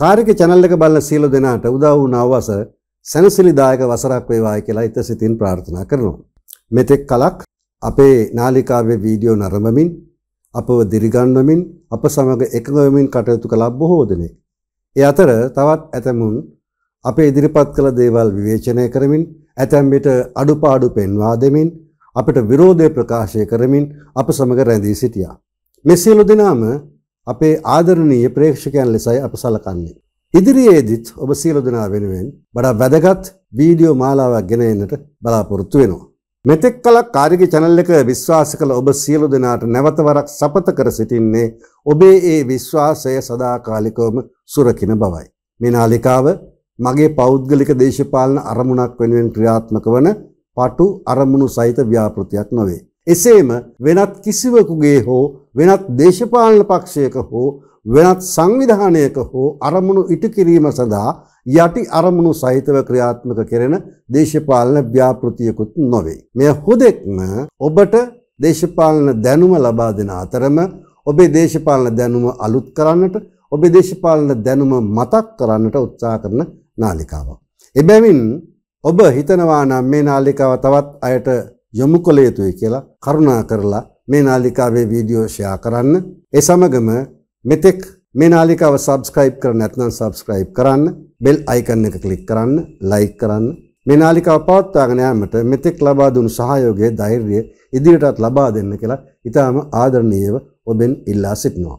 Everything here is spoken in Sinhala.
කාර්යක channel එක බලන සියලු දෙනාට උදා වූ අවස සැනසිලිදායක වසරක් වේවායි කියලා ඉත සිතින් ප්‍රාර්ථනා කරනවා. මෙතෙක් කලක් අපේ නාලිකාවේ වීඩියෝ නරඹමින් අපව දිරිගන්වමින් අප සමග එකඟ වෙමින් කටයුතු කළ බොහෝ දෙනෙක්. ඒ අතර තවත් ඇතමුන් අපේ ඉදිරිපත් කළ දේවල් විවේචනය කරමින් ඇතැම් විට අඩුපාඩු පෙන්වා දෙමින් අපට විරෝධය ප්‍රකාශය කරමින් අප සමග රැඳී සිටියා. මේ සියලු දෙනාම අපේ ආදරණීය ප්‍රේක්ෂකයන් ලෙසයි අප සලකන්නේ. ඉදිරියේදීත් ඔබ සියලු දෙනා වෙනුවෙන් වඩා වැදගත් වීඩියෝ මාලාවක් ගෙන එන්නට බලාපොරොත්තු වෙනවා. මෙතෙක් කල කාර්යගේ channel එක විශ්වාස කළ ඔබ සියලු දෙනාට නැවත වරක් සපත කර සිටින්නේ ඔබේ ඒ විශ්වාසය සදාකාලිකවම සුරකින බවයි. මේ නාලිකාව මගේ පෞද්ගලික දේශපාලන අරමුණක් වෙනුවෙන් ක්‍රියාත්මක වන පටු අරමුණු සහිත ව්‍යාපෘතියක් නොවේ. එසේම වෙනත් කිසිවකුගේ හෝ වෙනත් දේශපාලන පක්ෂයක හෝ වෙනත් සංවිධානයක හෝ අරමුණු ඉටු කිරීම සඳහා යටි අරමුණු සහිතව ක්‍රියාත්මක කෙරෙන දේශපාලන ව්‍යාපෘතියකුත් නොවේ. මෙය හුදෙක්ම ඔබට දේශපාලන දැනුම ලබා දෙන අතරම ඔබේ දේශපාලන දැනුම අලුත් කරන්නට ඔබේ දේශපාලන දැනුම මතක් කරන්නට උත්සාහ කරන නාලිකාවක්. එබැවින් ඔබ හිතනවා නම් මේ නාලිකාව තවත් අයට යොමු කළ යුතුයි කියලා කරුණා කරලා මේ නාලිකාවේ වීඩියෝ ෂෙයා කරන්න. ඒ සමගම මෙතෙක් මේ නාලිකාව subscribe කර නැත්නම් subscribe කරන්න, bell icon එක click කරන්න, like කරන්න. මේ නාලිකාව පවත්වාගෙන යාමට මෙතෙක් ලබා දුන් සහයෝගය, ධෛර්යය ඉදිරියටත් ලබා දෙන්න කියලා ඊටාම ආදරණීයව ඔබෙන් ඉල්ලා සිටිනවා.